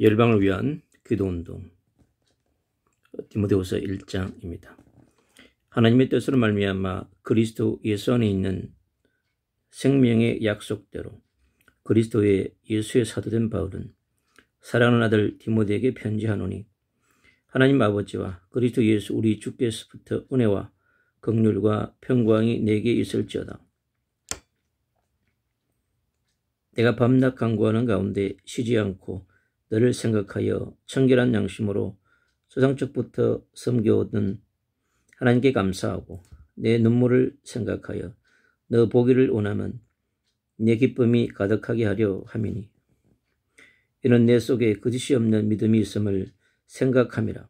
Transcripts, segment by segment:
열방을 위한 기도운동 디모데후서 1장입니다. 하나님의 뜻으로 말미암아 그리스도 예수 안에 있는 생명의 약속대로 그리스도의 예수의 사도된 바울은 사랑하는 아들 디모데에게 편지하노니 하나님 아버지와 그리스도 예수 우리 주께서부터 은혜와 긍률과평광이 내게 있을지어다. 내가 밤낮 강구하는 가운데 쉬지 않고 너를 생각하여 청결한 양심으로 조상적부터 섬겨오던 하나님께 감사하고 내 눈물을 생각하여 너 보기를 원하면 내 기쁨이 가득하게 하려 함이니 이는 내 속에 거짓이 없는 믿음이 있음을 생각함이라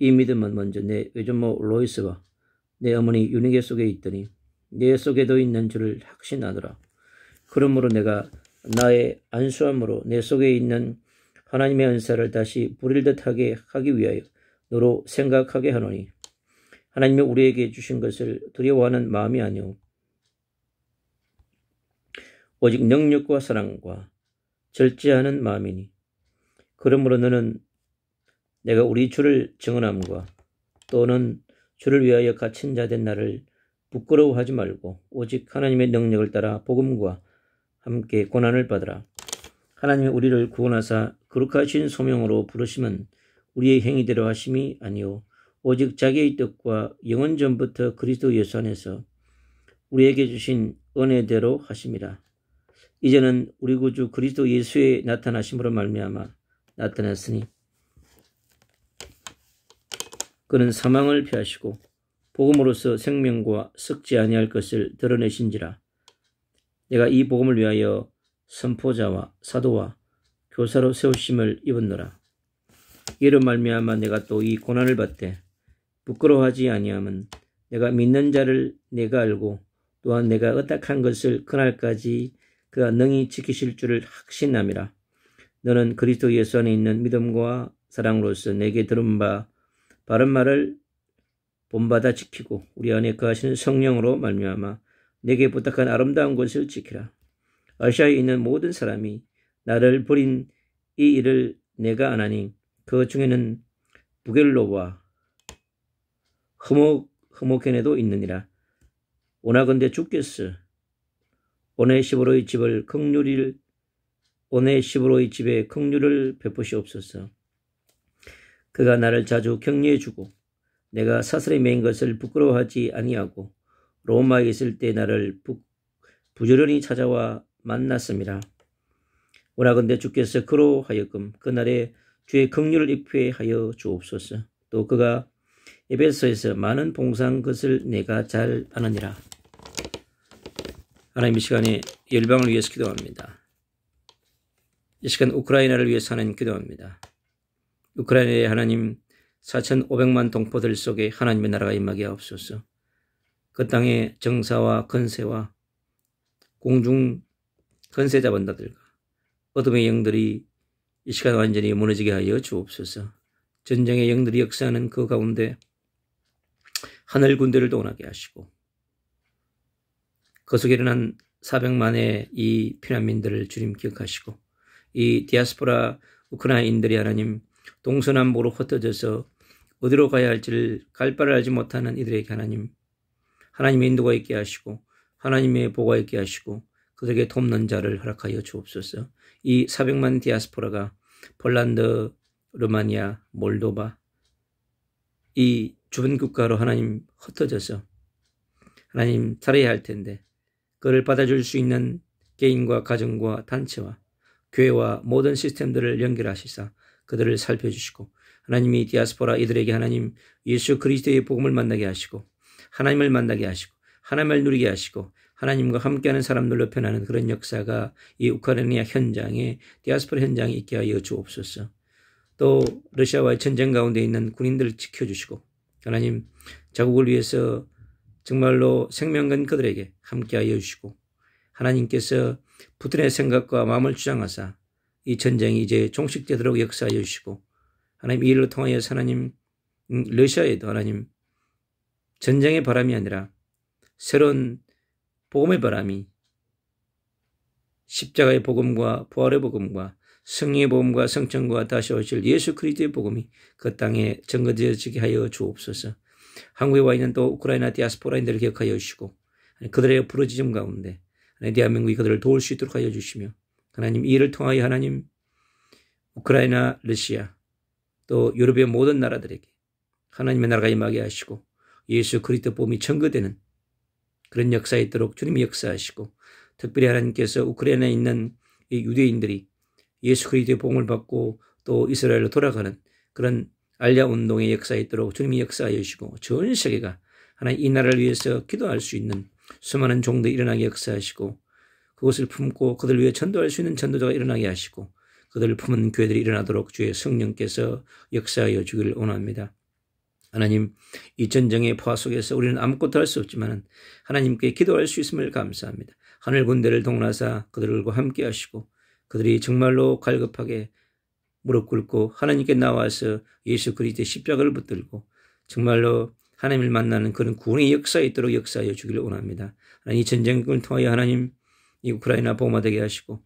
이 믿음은 먼저 내 외조모 로이스와 내 어머니 유니게 속에 있더니 내 속에도 있는 줄을 확신하더라 그러므로 내가 나의 안수함으로 내 속에 있는 하나님의 은사를 다시 부릴 듯하게 하기 위하여 너로 생각하게 하노니 하나님이 우리에게 주신 것을 두려워하는 마음이 아니오 오직 능력과 사랑과 절제하는 마음이니 그러므로 너는 내가 우리 주를 증언함과 또는 주를 위하여 갇힌 자 된 나를 부끄러워하지 말고 오직 하나님의 능력을 따라 복음과 함께 고난을 받으라. 하나님이 우리를 구원하사 그룩하신 소명으로 부르심은 우리의 행위대로 하심이 아니요 오직 자기의 뜻과 영원 전부터 그리스도 예수 안에서 우리에게 주신 은혜대로 하심이라. 이제는 우리 구주 그리스도 예수의 나타나심으로 말미암아 나타났으니 그는 사망을 피하시고 복음으로서 생명과 석지 아니할 것을 드러내신지라 내가 이 복음을 위하여 선포자와 사도와 교사로 세우심을 입었노라. 이로 말미암아 내가 또 이 고난을 받되 부끄러워하지 아니함은 내가 믿는 자를 내가 알고 또한 내가 어탁한 것을 그날까지 그가 능히 지키실 줄을 확신함이라. 너는 그리스도 예수 안에 있는 믿음과 사랑으로서 내게 들은 바 바른 말을 본받아 지키고 우리 안에 거하시는 성령으로 말미암아 내게 부탁한 아름다운 것을 지키라. 아시아에 있는 모든 사람이 나를 버린 이 일을 내가 안하니 그 중에는 부겔로와 허목 허목현에도 있느니라. 오나건대 죽겠어. 오네시브로의 집을 극률일 오네시브로의 집에 극률을 베푸시옵소서. 그가 나를 자주 격려해주고 내가 사슬에 매인 것을 부끄러워하지 아니하고 로마에 있을 때 나를 부, 부지런히 찾아와 만났습니다. 오라건대 주께서 그로 하여금 그날에 주의 긍휼을 입회 하여 주옵소서. 또 그가 에베소에서 많은 봉사한 것을 내가 잘 아느니라. 하나님 이 시간에 열방을 위해서 기도합니다. 이 시간 우크라이나를 위해서 하나님 기도합니다. 우크라이나의 하나님 4,500만 동포들 속에 하나님의 나라가 임하게 하옵소서. 그 땅의 정사와 건세와 공중 건세 잡은 다들과 어둠의 영들이 이 시간 완전히 무너지게 하여 주옵소서. 전쟁의 영들이 역사하는 그 가운데 하늘 군대를 동원하게 하시고 그 속에 일어난 400만의 이 피난민들을 주님 기억하시고 이 디아스포라 우크라이인들이 하나님 동서남북로 흩어져서 어디로 가야 할지를 갈 바를 알지 못하는 이들에게 하나님 하나님의 인도가 있게 하시고 하나님의 보가 있게 하시고 그들에게 돕는 자를 허락하여 주옵소서. 이 400만 디아스포라가 폴란드, 루마니아, 몰도바 이 주변 국가로 하나님 흩어져서 하나님 살아야 할 텐데 그를 받아줄 수 있는 개인과 가정과 단체와 교회와 모든 시스템들을 연결하시사 그들을 살펴주시고 하나님이 디아스포라 이들에게 하나님 예수 그리스도의 복음을 만나게 하시고 하나님을 만나게 하시고 하나님을 누리게 하시고 하나님과 함께하는 사람들로 변하는 그런 역사가 이 우크라이나 현장에 디아스포라 현장에 있게 하여 주옵소서. 또 러시아와의 전쟁 가운데 있는 군인들을 지켜주시고 하나님 자국을 위해서 정말로 생명건 그들에게 함께하여 주시고 하나님께서 부들의 생각과 마음을 주장하사 이 전쟁이 이제 종식되도록 역사하여 주시고 하나님 이 일로 통하여 하나님 음, 러시아에도 하나님 전쟁의 바람이 아니라 새로운 복음의 바람이 십자가의 복음과 부활의 복음과 성령의 복음과 성천과 다시 오실 예수 그리스도의 복음이 그 땅에 증거되어지게 하여 주옵소서. 한국에 와 있는 또 우크라이나 디아스포라인들을 기억하여 주시고 그들의 부르짖음 가운데 대한민국이 그들을 도울 수 있도록 하여 주시며 하나님 이를 통하여 하나님 우크라이나 러시아 또 유럽의 모든 나라들에게 하나님의 나라가 임하게 하시고 예수 그리스도 봄이 청거되는 그런 역사에 있도록 주님이 역사하시고 특별히 하나님께서 우크라이나에 있는 이 유대인들이 예수 그리스도의 봉을 받고 또 이스라엘로 돌아가는 그런 알랴 운동의 역사에 있도록 주님이 역사하여 주시고 전 세계가 하나님 이 나라를 위해서 기도할 수 있는 수많은 종들이 일어나게 역사하시고 그것을 품고 그들 위해 전도할 수 있는 전도자가 일어나게 하시고 그들을 품은 교회들이 일어나도록 주의 성령께서 역사하여 주기를 원합니다. 하나님 이 전쟁의 포화 속에서 우리는 아무것도 할 수 없지만 하나님께 기도할 수 있음을 감사합니다. 하늘 군대를 동원하사 그들과 함께 하시고 그들이 정말로 갈급하게 무릎 꿇고 하나님께 나와서 예수 그리스도의 십자가를 붙들고 정말로 하나님을 만나는 그런 구원의 역사에 있도록 역사하여 주기를 원합니다. 하나님 이 전쟁을 통하여 하나님 이 우크라이나 보호마 되게 하시고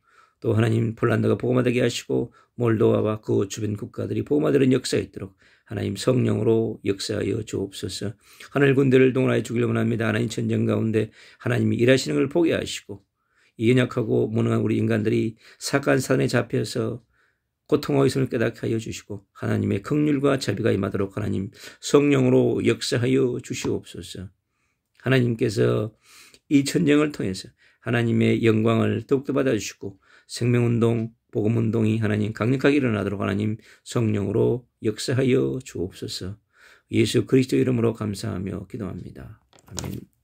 또 하나님 폴란드가 복음화되게 하시고 몰도와와 그 주변 국가들이 복음화되는 역사에 있도록 하나님 성령으로 역사하여 주옵소서. 하늘 군대를 동원하여 주기를 원합니다. 하나님 천정 가운데 하나님이 일하시는 걸 보게 하시고 이 연약하고 무능한 우리 인간들이 사간 산에 잡혀서 고통의 있음을 깨닫게 하여 주시고 하나님의 극휼과 자비가 임하도록 하나님 성령으로 역사하여 주시옵소서. 하나님께서 이천정을 통해서 하나님의 영광을 더욱더 받아주시고 생명운동, 복음운동이 하나님 강력하게 일어나도록 하나님 성령으로 역사하여 주옵소서 예수 그리스도 이름으로 감사하며 기도합니다. 아멘.